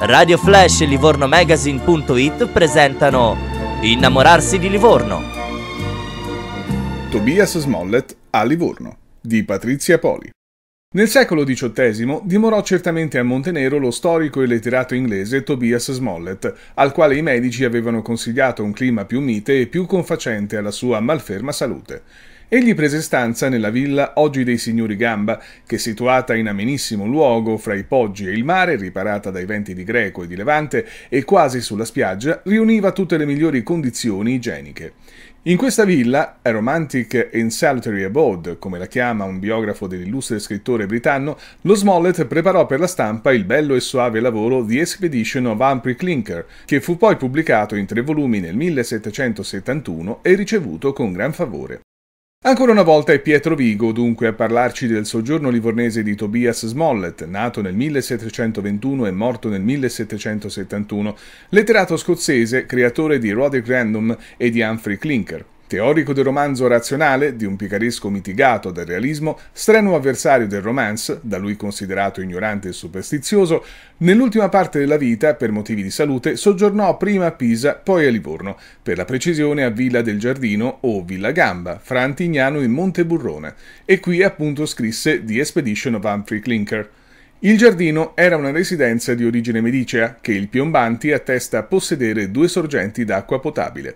Radio Flash e Livorno Magazine.it presentano Innamorarsi di Livorno. Tobias Smollett a Livorno di Patrizia Poli. Nel secolo XVIII dimorò certamente a Montenero lo storico e letterato inglese Tobias Smollett, al quale i medici avevano consigliato un clima più mite e più confacente alla sua malferma salute. Egli prese stanza nella villa oggi dei signori Gamba, che situata in amenissimo luogo fra i poggi e il mare, riparata dai venti di Greco e di Levante e quasi sulla spiaggia, riuniva tutte le migliori condizioni igieniche. In questa villa, a Romantic and Salutary Abode, come la chiama un biografo dell'illustre scrittore britanno, lo Smollett preparò per la stampa il bello e suave lavoro The Expedition of Humphrey Clinker, che fu poi pubblicato in tre volumi nel 1771 e ricevuto con gran favore. Ancora una volta è Pietro Vigo dunque a parlarci del soggiorno livornese di Tobias Smollett, nato nel 1721 e morto nel 1771, letterato scozzese, creatore di Roderick Random e di Humphrey Clinker. Teorico del romanzo razionale, di un picaresco mitigato dal realismo, strenuo avversario del romance, da lui considerato ignorante e superstizioso, nell'ultima parte della vita, per motivi di salute, soggiornò prima a Pisa, poi a Livorno, per la precisione a Villa del Giardino o Villa Gamba, fra Antignano e Monteburrone, e qui appunto scrisse The Expedition of Humphrey Clinker. Il giardino era una residenza di origine medicea che il Piombanti attesta possedere due sorgenti d'acqua potabile.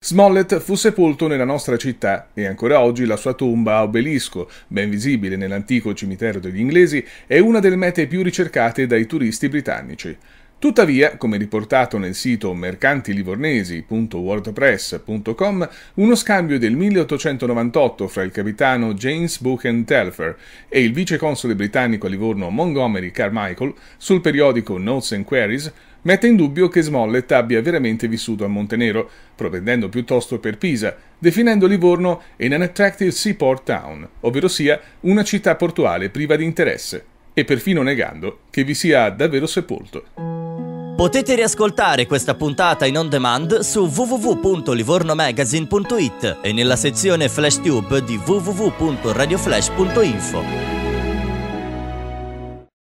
Smollett fu sepolto nella nostra città e ancora oggi la sua tomba a obelisco, ben visibile nell'antico cimitero degli inglesi, è una delle mete più ricercate dai turisti britannici. Tuttavia, come riportato nel sito mercantilivornesi.wordpress.com, uno scambio del 1898 fra il capitano James Buchan Telfer e il viceconsole britannico a Livorno Montgomery Carmichael sul periodico Notes and Queries mette in dubbio che Smollett abbia veramente vissuto a Montenero, propendendo piuttosto per Pisa, definendo Livorno in an attractive seaport town, ovvero sia una città portuale priva di interesse, e perfino negando che vi sia davvero sepolto. Potete riascoltare questa puntata in on demand su www.livornomagazine.it e nella sezione FlashTube di www.radioflash.info.